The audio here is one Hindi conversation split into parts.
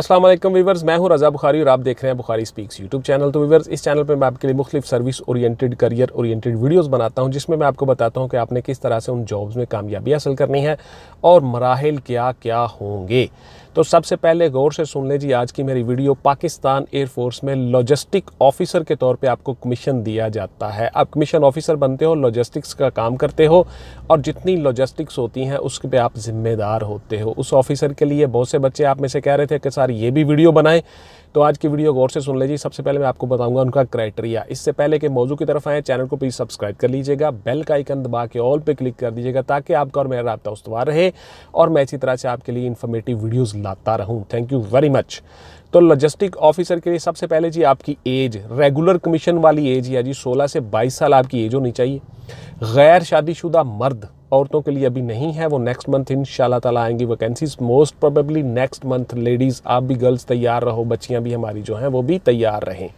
असलम वीवर्स मैं हूं रज़ा बुखारी और आप देख रहे हैं बुखारी स्पीक्स यूट्यूब चैनल तो वीवर्स इस चैनल पर मैं आपके लिए मुख्तलिफ service oriented career oriented videos बनाता हूं जिसमें मैं आपको बताता हूं कि आपने किस तरह से उन जॉब्स में कामयाबी हासिल करनी है और मराहल क्या क्या होंगे तो सबसे पहले गौर से सुन लीजिए आज की मेरी वीडियो पाकिस्तान एयरफोर्स में लॉजिस्टिक ऑफिसर के तौर पे आपको कमीशन दिया जाता है आप कमीशन ऑफिसर बनते हो लॉजिस्टिक्स का काम करते हो और जितनी लॉजिस्टिक्स होती हैं उसके पे आप जिम्मेदार होते हो उस ऑफिसर के लिए बहुत से बच्चे आप में से कह रहे थे कि सर ये भी वीडियो बनाएं तो आज की वीडियो गौर से सुन लीजिए सबसे पहले मैं आपको बताऊंगा उनका क्राइटेरिया इससे पहले के मौजू की तरफ आए चैनल को प्लीज़ सब्सक्राइब कर लीजिएगा बेल का आइकन दबा के ऑल पे क्लिक कर दीजिएगा ताकि आपका और मेरा रबता उसवार रहे और मैं इसी तरह से आपके लिए इन्फॉर्मेटिव वीडियोज़ लाता रहूँ थैंक यू वेरी मच तो लॉजिस्टिक ऑफिसर के लिए सबसे पहले जी आपकी एज रेगुलर कमीशन वाली एज या जी सोलह से बाईस साल आपकी एज होनी चाहिए गैर शादीशुदा मर्द औरतों के लिए अभी नहीं है वो नेक्स्ट मंथ इन तला आएंगी vacancies most probably next month ladies आप भी गर्ल्स तैयार रहो बच्चियाँ भी हमारी जो हैं वो भी तैयार रहें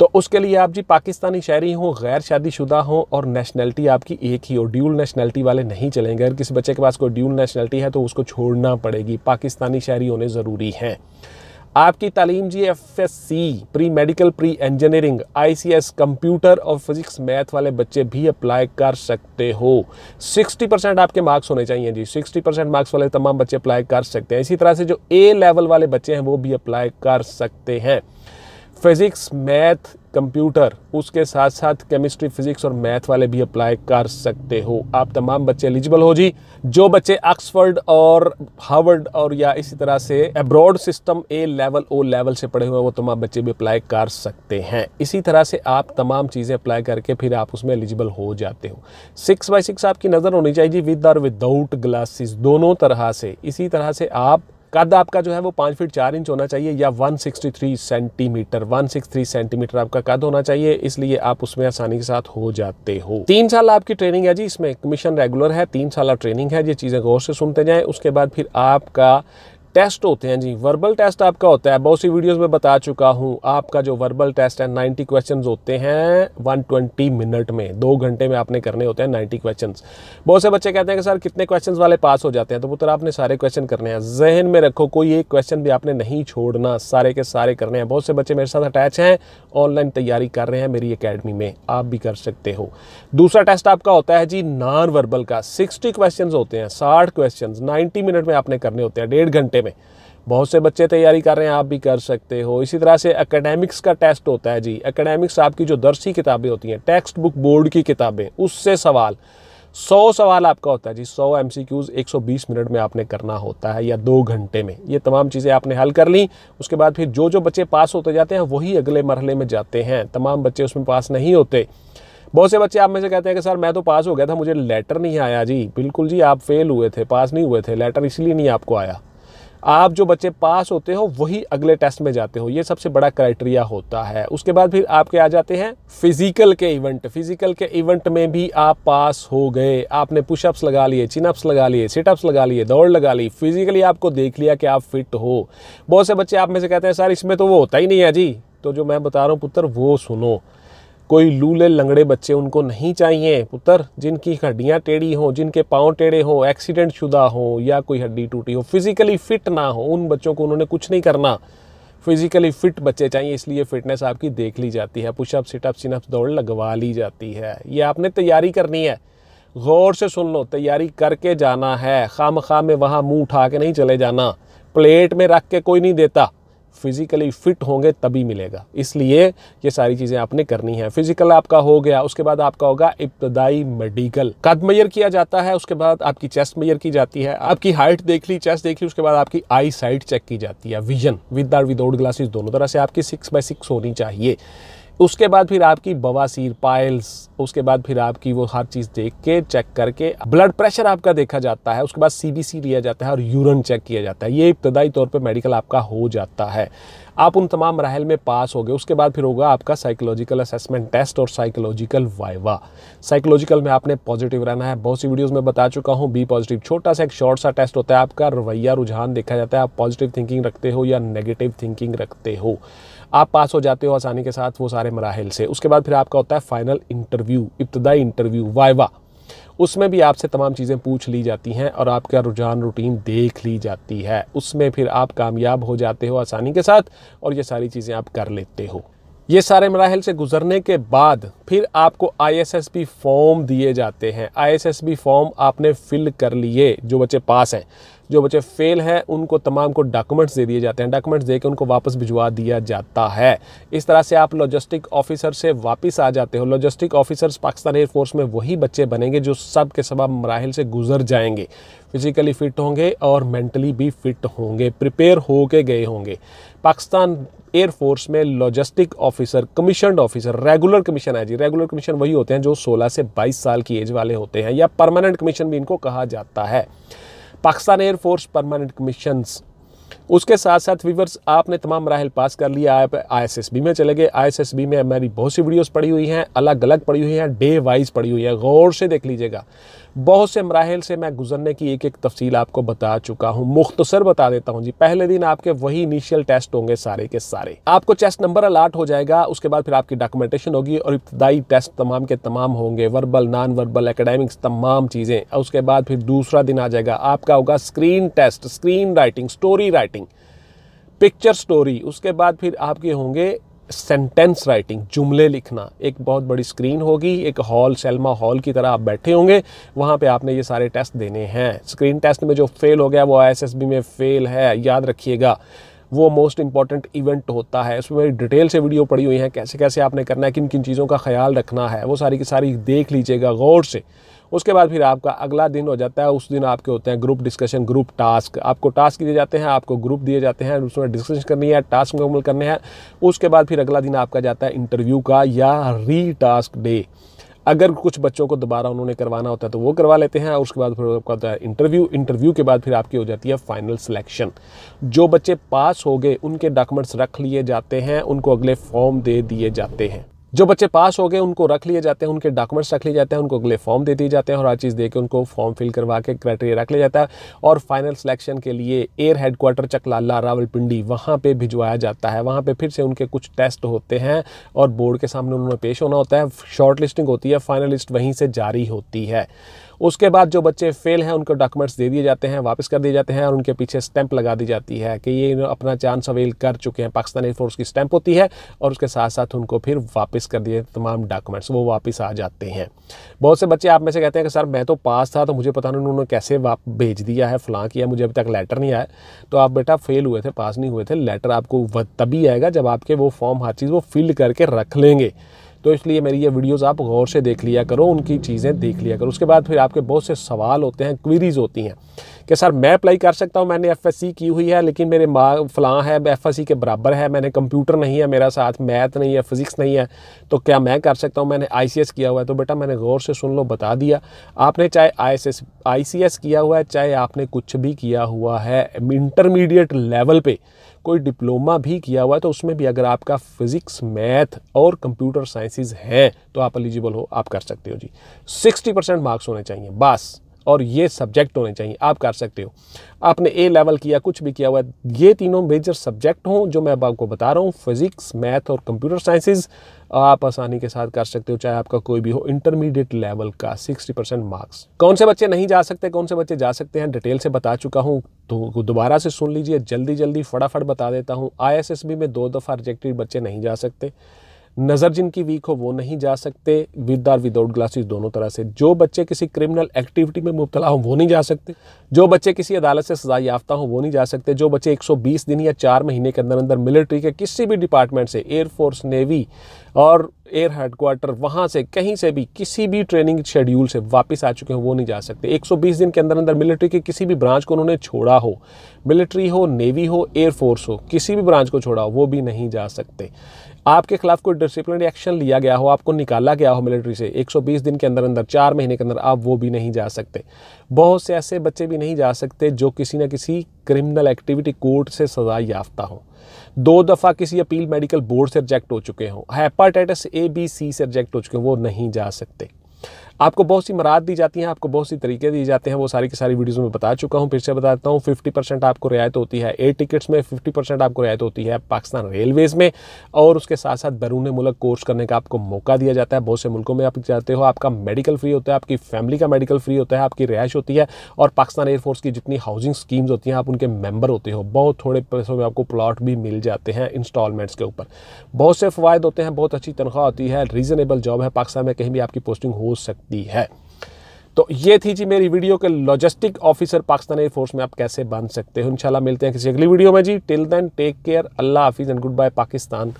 तो उसके लिए आप जी पाकिस्तानी शहरी हों गैर शादीशुदा हों और नेशनलिटी आपकी एक ही हो ड्यूल नेशनलिटी वाले नहीं चलेंगे अगर किसी बच्चे के पास कोई ड्यूल नेशनलिटी है तो उसको छोड़ना पड़ेगी पाकिस्तानी शहरी होने ज़रूरी हैं आपकी तालीम जी F S C pre medical pre engineering I C S computer और फिजिक्स मैथ वाले बच्चे भी अप्लाई कर सकते हो 60 परसेंट आपके मार्क्स होने चाहिए जी 60 परसेंट मार्क्स वाले तमाम बच्चे अप्लाई कर सकते हैं इसी तरह से जो ए लेवल वाले बच्चे हैं वो भी अप्लाई कर सकते हैं फिज़िक्स मैथ कंप्यूटर उसके साथ साथ केमिस्ट्री फिजिक्स और मैथ वाले भी अप्लाई कर सकते हो आप तमाम बच्चे एलिजिबल हो जी जो बच्चे ऑक्सफर्ड और हार्वर्ड और या इसी तरह से abroad system A level O level से पढ़े हुए हैं वो तमाम बच्चे भी अप्लाई कर सकते हैं इसी तरह से आप तमाम चीज़ें अप्लाई करके फिर आप उसमें एलिजिबल हो जाते हो सिक्स बाई सिक्स आपकी नज़र होनी चाहिए विद और विदाउट ग्लासेस दोनों तरह से इसी तरह से आप कद आपका जो है वो पाँच फीट चार इंच होना चाहिए या 163 सेंटीमीटर 163 सेंटीमीटर आपका कद होना चाहिए इसलिए आप उसमें आसानी के साथ हो जाते हो तीन साल आपकी ट्रेनिंग है जी इसमें कमीशन रेगुलर है तीन साल ट्रेनिंग है ये चीज़ें गौर से सुनते जाएं उसके बाद फिर आपका टेस्ट होते हैं जी वर्बल टेस्ट आपका होता है बहुत सी वीडियोस में बता चुका हूँ आपका जो वर्बल टेस्ट है 90 क्वेश्चंस होते हैं 120 मिनट में दो घंटे में आपने करने होते हैं 90 क्वेश्चंस बहुत से बच्चे कहते हैं कि सर कितने क्वेश्चंस वाले पास हो जाते हैं तो पुत्र आपने सारे क्वेश्चन करने हैं जहन में रखो कोई एक क्वेश्चन भी आपने नहीं छोड़ना सारे के सारे करने हैं बहुत से बच्चे मेरे साथ अटैच हैं ऑनलाइन तैयारी कर रहे हैं मेरी अकेडमी में आप भी कर सकते हो दूसरा टेस्ट आपका होता है जी नॉन वर्बल का सिक्सटी क्वेश्चन होते हैं साठ क्वेश्चन नाइन्टी मिनट में आपने करने होते हैं डेढ़ घंटे में बहुत से बच्चे तैयारी कर रहे हैं आप भी कर सकते हो इसी तरह से एकेडमिक्स का टेस्ट होता है जी एकेडमिक्स आपकी जो दर्सी किताबें होती हैं टेक्स्ट बुक बोर्ड की किताबें उससे सवाल सौ सवाल आपका होता है जी सौ एम सी क्यूज़ एक सौ बीस मिनट में आपने करना होता है या दो घंटे में ये तमाम चीज़ें आपने हल कर ली उसके बाद फिर जो जो बच्चे पास होते जाते हैं वही अगले मरहले में जाते हैं तमाम बच्चे उसमें पास नहीं होते बहुत से बच्चे आप में से कहते हैं कि सर मैं तो पास हो गया था मुझे लेटर नहीं आया जी बिल्कुल जी आप फेल हुए थे पास नहीं हुए थे लेटर इसलिए नहीं आपको आया आप जो बच्चे पास होते हो वही अगले टेस्ट में जाते हो ये सबसे बड़ा क्राइटेरिया होता है उसके बाद फिर आपके आ जाते हैं फिजिकल के इवेंट फिजिकल के इवेंट में भी आप पास हो गए आपने पुशअप्स लगा लिए चिनअप्स लगा लिए सिटअप्स लगा लिए दौड़ लगा ली फिजिकली आपको देख लिया कि आप फिट हो बहुत से बच्चे आप में से कहते हैं सर इसमें तो वो होता ही नहीं है जी तो जो मैं बता रहा हूँ पुत्र वो सुनो कोई लूले लंगड़े बच्चे उनको नहीं चाहिए पुत्र जिनकी हड्डियाँ टेढ़ी हों जिनके पाँव टेढ़े हों एक्सीडेंट शुदा हो या कोई हड्डी टूटी हो फिज़िकली फिट ना हो उन बच्चों को उन्होंने कुछ नहीं करना फिज़िकली फिट बच्चे चाहिए इसलिए फिटनेस आपकी देख ली जाती है पुशअप सिटअप सिनअप दौड़ लगवा ली जाती है ये आपने तैयारी करनी है गौर से सुन लो तैयारी करके जाना है खाम खाम में वहाँ मुँह उठा के नहीं चले जाना प्लेट में रख के कोई नहीं देता फिज़िकली फिट होंगे तभी मिलेगा इसलिए ये सारी चीज़ें आपने करनी है फिज़िकल आपका हो गया उसके बाद आपका होगा इब्तदाई मेडिकल कद मैयर किया जाता है उसके बाद आपकी चेस्ट मैयर की जाती है आपकी हाइट देख ली चेस्ट देख ली उसके बाद आपकी आई साइट चेक की जाती है vision with or without glasses दोनों तरह से आपकी सिक्स बाई सिक्स होनी चाहिए उसके बाद फिर आपकी बवासीर पाइल्स उसके बाद फिर आपकी वो हर चीज़ देख के चेक करके ब्लड प्रेशर आपका देखा जाता है उसके बाद सीबीसी लिया जाता है और यूरन चेक किया जाता है ये इब्तदाई तौर पर मेडिकल आपका हो जाता है आप उन तमाम मरहल में पास हो गए उसके बाद फिर होगा आपका साइकोलॉजिकल असेसमेंट टेस्ट और साइकोलॉजिकल वाइवा साइकोलॉजिकल में आपने पॉजिटिव रहना है बहुत सी वीडियोज़ में बता चुका हूँ बी पॉजिटिव छोटा सा एक शॉर्ट सा टेस्ट होता है आपका रवैया रुझान देखा जाता है आप पॉजिटिव थिंकिंग रखते हो या नेगेटिव थिंकिंग रखते हो आप पास हो जाते हो आसानी के साथ वो सारे मराहल से उसके बाद फिर आपका होता है फाइनल इंटरव्यू इब्तदाई इंटरव्यू वाइवा उसमें भी आपसे तमाम चीज़ें पूछ ली जाती हैं और आपका रुझान रूटीन देख ली जाती है उसमें फिर आप कामयाब हो जाते हो आसानी के साथ और ये सारी चीज़ें आप कर लेते हो ये सारे मराहल से गुजरने के बाद फिर आपको आईएसएसबी फॉर्म दिए जाते हैं आईएसएसबी फॉर्म आपने फिल कर लिए जो बच्चे पास हैं जो बच्चे फेल हैं उनको तमाम को डॉक्यूमेंट्स दे दिए जाते हैं डॉक्यूमेंट्स दे के उनको वापस भिजवा दिया जाता है इस तरह से आप लॉजिस्टिक ऑफिसर से वापस आ जाते हो लॉजिस्टिक ऑफिसर्स पाकिस्तान एयरफोर्स में वही बच्चे बनेंगे जो सब के सब मराहल से गुजर जाएंगे फिजिकली फिट होंगे और मेंटली भी फिट होंगे प्रिपेयर होके गए होंगे पाकिस्तान एयरफोर्स में logistic officer commissioned officer regular commission है जी रेगुलर कमीशन वही होते हैं जो 16 से 22 साल की एज वाले होते हैं या परमानेंट कमीशन भी इनको कहा जाता है Pakistan Air Force Permanent Commissions उसके साथ साथ वीवर्स आपने तमाम मराहल पास कर लिया आप आईएसएसबी में चले गए आईएसएसबी में मेरी बहुत सी वीडियोस पड़ी हुई हैं अलग अलग पड़ी हुई हैं डे वाइज पड़ी हुई है गौर से देख लीजिएगा बहुत से मराहल से मैं गुजरने की एक एक तफसील आपको बता चुका हूँ मुख्तसर बता देता हूँ जी पहले दिन आपके वही इनिशियल टेस्ट होंगे सारे के सारे आपको चेस्ट नंबर अलाट हो जाएगा उसके बाद फिर आपकी डॉक्यूमेंटेशन होगी और इब्तदाई टेस्ट तमाम के तमाम होंगे वर्बल नॉन वर्बल एकेडमिक्स तमाम चीज़ें उसके बाद फिर दूसरा दिन आ जाएगा आपका होगा screen test screen writing story writing writing picture story उसके बाद फिर आपके होंगे सेंटेंस राइटिंग जुमले लिखना एक बहुत बड़ी स्क्रीन होगी एक हॉल सेल्मा हॉल की तरह आप बैठे होंगे वहाँ पे आपने ये सारे टेस्ट देने हैं स्क्रीन टेस्ट में जो फेल हो गया वो आई में फेल है याद रखिएगा वो मोस्ट इंपॉर्टेंट इवेंट होता है उसमें मेरी डिटेल से वीडियो पड़ी हुई है कैसे कैसे आपने करना है किन किन चीज़ों का ख्याल रखना है वो सारी की सारी देख लीजिएगा गौर से उसके बाद फिर आपका अगला दिन हो जाता है उस दिन आपके होते हैं ग्रुप डिस्कशन ग्रुप टास्क आपको टास्क दिए जाते हैं आपको ग्रुप दिए जाते हैं उसमें डिस्कशन करनी है टास्क मुकम्मल करने हैं उसके बाद फिर अगला दिन आपका जाता है इंटरव्यू का या री टास्क डे अगर कुछ बच्चों को दोबारा उन्होंने करवाना होता है तो वो करवा लेते हैं और उसके बाद फिर आपका होता है इंटरव्यू इंटरव्यू के बाद फिर आपकी हो जाती है फाइनल सिलेक्शन जो बच्चे पास हो गए उनके डॉक्यूमेंट्स रख लिए जाते हैं उनको अगले फॉर्म दे दिए जाते हैं जो बच्चे पास हो गए उनको रख लिए जाते हैं उनके डॉक्यूमेंट्स रख लिए जाते हैं उनको अगले फॉर्म दे दिए जाते हैं और हर चीज़ दे के उनको फॉर्म फिल करवा के क्राइटेरिया रख लिया जाता है और फाइनल सिलेक्शन के लिए एयर हेडक्वार्टर चकलाला रावलपिंडी वहाँ पर भिजवाया जाता है वहाँ पर फिर से उनके कुछ टेस्ट होते हैं और बोर्ड के सामने उन्होंने पेश होना होता है शॉर्ट लिस्टिंग होती है फाइनल लिस्ट वहीं से जारी होती है उसके बाद जो बच्चे फेल हैं उनको डॉक्यूमेंट्स दे दिए जाते हैं वापस कर दिए जाते हैं और उनके पीछे स्टैंप लगा दी जाती है कि ये अपना चांस अवेल कर चुके हैं पाकिस्तान एयरफोर्स की स्टैंप होती है और उसके साथ साथ उनको फिर वापस कर दिए तमाम डॉक्यूमेंट्स वो वापस आ जाते हैं बहुत से बच्चे आप में से कहते हैं कि सर मैं तो पास था तो मुझे पता नहीं उन्होंने कैसे भेज दिया है फ़लाँ किया मुझे अभी तक लेटर नहीं आया तो आप बेटा फेल हुए थे पास नहीं हुए थे लेटर आपको तभी आएगा जब आपके वो फॉर्म हर चीज़ वो फिल करके रख लेंगे तो इसलिए मेरी ये वीडियोज़ आप गौर से देख लिया करो उनकी चीज़ें देख लिया करो उसके बाद फिर आपके बहुत से सवाल होते हैं क्वेरीज़ होती हैं कि सर मैं अप्लाई कर सकता हूँ मैंने एफ की हुई है लेकिन मेरे माँ फ़लाँ है एफ के बराबर है मैंने कंप्यूटर नहीं है मेरा साथ मैथ नहीं है फिज़िक्स नहीं है तो क्या मैं कर सकता हूँ मैंने आई किया हुआ है तो बेटा मैंने गौर से सुन लो बता दिया आपने चाहे आई आई किया हुआ है चाहे आपने कुछ भी किया हुआ है इंटरमीडिएट लेवल पर कोई डिप्लोमा भी किया हुआ है तो उसमें भी अगर आपका फिजिक्स मैथ और कंप्यूटर साइंसेज हैं तो आप एलिजिबल हो आप कर सकते हो जी सिक्सटी परसेंट मार्क्स होने चाहिए बस और ये सब्जेक्ट होने चाहिए आप कर सकते हो आपने ए लेवल किया कुछ भी किया हुआ है ये तीनों मेजर सब्जेक्ट हों जो मैं अब आपको बता रहा हूँ फिज़िक्स मैथ और कंप्यूटर साइंसेज आप आसानी के साथ कर सकते हो चाहे आपका कोई भी हो इंटरमीडिएट लेवल का 60 परसेंट मार्क्स कौन से बच्चे नहीं जा सकते कौन से बच्चे जा सकते हैं डिटेल से बता चुका हूँ तो दोबारा से सुन लीजिए जल्दी जल्दी फटाफट बता देता हूँ आईएसएसबी में दो दफ़ा रिजेक्टेड बच्चे नहीं जा सकते नज़र जिनकी वीक हो वो नहीं जा सकते विद आर विदाउट ग्लासेस दोनों तरह से जो बच्चे किसी क्रिमिनल एक्टिविटी में मुबतला हों वो नहीं जा सकते जो बच्चे किसी अदालत से सजा याफ्ता हों वो नहीं जा सकते जो बच्चे 120 दिन या चार महीने के अंदर अंदर मिलिट्री के किसी भी डिपार्टमेंट से एयरफोर्स नेवी और एयर हेडक्वार्टर वहाँ से कहीं से भी किसी भी ट्रेनिंग शेड्यूल से वापस आ चुके हों वो नहीं जा सकते 120 दिन के अंदर अंदर मिलिट्री के किसी भी ब्रांच को उन्होंने छोड़ा हो मिलिट्री हो नेवी हो एयरफोर्स हो किसी भी ब्रांच को छोड़ा हो वो भी नहीं जा सकते आपके खिलाफ कोई डिसिप्लिनरी एक्शन लिया गया हो आपको निकाला गया हो मिलिट्री से 120 दिन के अंदर अंदर चार महीने के अंदर आप वो भी नहीं जा सकते बहुत से ऐसे बच्चे भी नहीं जा सकते जो किसी ना किसी क्रिमिनल एक्टिविटी कोर्ट से सजा याफ्ता हो दो दफ़ा किसी अपील मेडिकल बोर्ड से रिजेक्ट हो चुके हों हेपाटाइटिस ए बी सी से रिजेक्ट हो चुके हों वो नहीं जा सकते आपको बहुत सी मराद दी जाती हैं आपको बहुत सी तरीके दिए जाते हैं वो सारी की सारी वीडियोज़ में बता चुका हूँ फिर से बता देता हूँ फिफ्टी परसेंट आपको रियायत होती है एयर टिकट्स में फिफ्टी परसेंट आपको रियायत होती है पाकिस्तान रेलवेज़ में और उसके साथ साथ बैरून मुल्क कोर्स करने का आपको मौका दिया जाता है बहुत से मुल्कों में आप जाते हो आपका मेडिकल फ्री होता है आपकी फैमिली का मेडिकल फ्री होता है आपकी रिहायश होती है और पाकिस्तान एयरफोर्स की जितनी हाउसिंग स्कीम्स होती हैं आप उनके मेंबर होते हो बहुत थोड़े पैसों में आपको प्लॉट भी मिल जाते हैं इंस्टॉलमेंट्स के ऊपर बहुत से फ़वाद होते हैं बहुत अच्छी तनख्वाह होती है रीज़नेबल जॉब है पाकिस्तान में कहीं भी आपकी पोस्टिंग हो सकती सकती है तो ये थी जी मेरी वीडियो के लॉजिस्टिक ऑफिसर पाकिस्तान एयरफोर्स में आप कैसे बन सकते हो इंशाल्लाह मिलते हैं किसी अगली वीडियो में जी टिल देन टेक केयर अल्लाह हाफिज़ एंड गुड बाय पाकिस्तान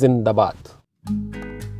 जिंदाबाद